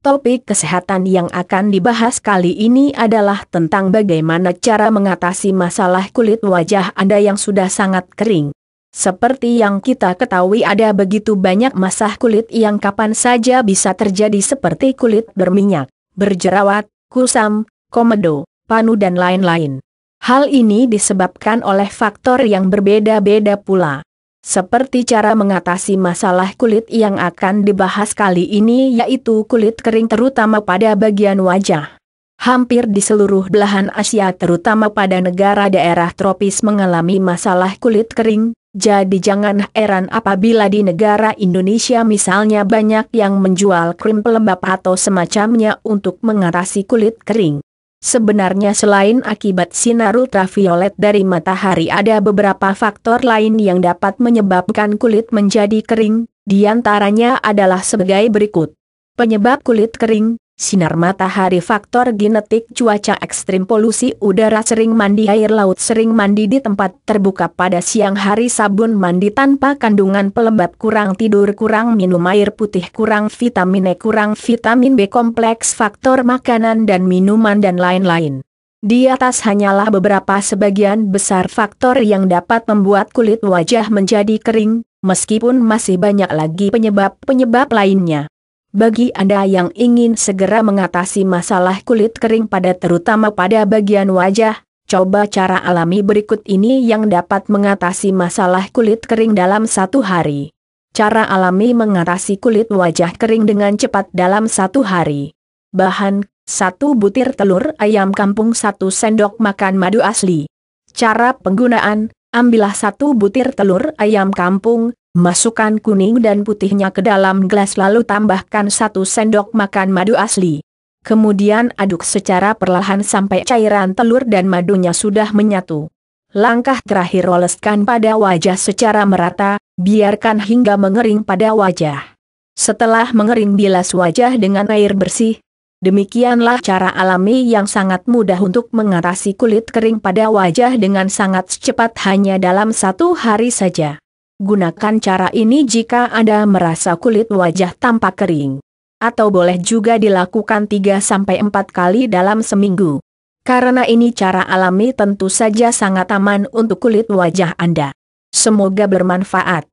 Topik kesehatan yang akan dibahas kali ini adalah tentang bagaimana cara mengatasi masalah kulit wajah Anda yang sudah sangat kering. Seperti yang kita ketahui ada begitu banyak masalah kulit yang kapan saja bisa terjadi seperti kulit berminyak, berjerawat, kusam, komedo, panu dan lain-lain. Hal ini disebabkan oleh faktor yang berbeda-beda pula. Seperti cara mengatasi masalah kulit yang akan dibahas kali ini yaitu kulit kering terutama pada bagian wajah. Hampir di seluruh belahan Asia terutama pada negara daerah tropis mengalami masalah kulit kering, jadi jangan heran apabila di negara Indonesia misalnya banyak yang menjual krim pelembab atau semacamnya untuk mengatasi kulit kering. Sebenarnya selain akibat sinar ultraviolet dari matahari ada beberapa faktor lain yang dapat menyebabkan kulit menjadi kering, di antaranya adalah sebagai berikut. Penyebab kulit kering, sinar matahari faktor genetik cuaca ekstrim polusi udara sering mandi air laut sering mandi di tempat terbuka pada siang hari sabun mandi tanpa kandungan pelembab kurang tidur kurang minum air putih kurang vitamin E kurang vitamin B kompleks faktor makanan dan minuman dan lain-lain. Di atas hanyalah beberapa sebagian besar faktor yang dapat membuat kulit wajah menjadi kering, meskipun masih banyak lagi penyebab-penyebab lainnya. Bagi Anda yang ingin segera mengatasi masalah kulit kering pada terutama pada bagian wajah, coba cara alami berikut ini yang dapat mengatasi masalah kulit kering dalam satu hari. Cara alami mengatasi kulit wajah kering dengan cepat dalam satu hari. Bahan 1 butir telur ayam kampung 1 sendok makan madu asli. Cara penggunaan, ambillah 1 butir telur ayam kampung, Masukkan kuning dan putihnya ke dalam gelas lalu tambahkan satu sendok makan madu asli. Kemudian aduk secara perlahan sampai cairan telur dan madunya sudah menyatu. Langkah terakhir oleskan pada wajah secara merata, biarkan hingga mengering pada wajah. Setelah mengering bilas wajah dengan air bersih, demikianlah cara alami yang sangat mudah untuk mengatasi kulit kering pada wajah dengan sangat cepat hanya dalam satu hari saja. Gunakan cara ini jika Anda merasa kulit wajah tampak kering. Atau boleh juga dilakukan 3-4 kali dalam seminggu. Karena ini cara alami tentu saja sangat aman untuk kulit wajah Anda. Semoga bermanfaat.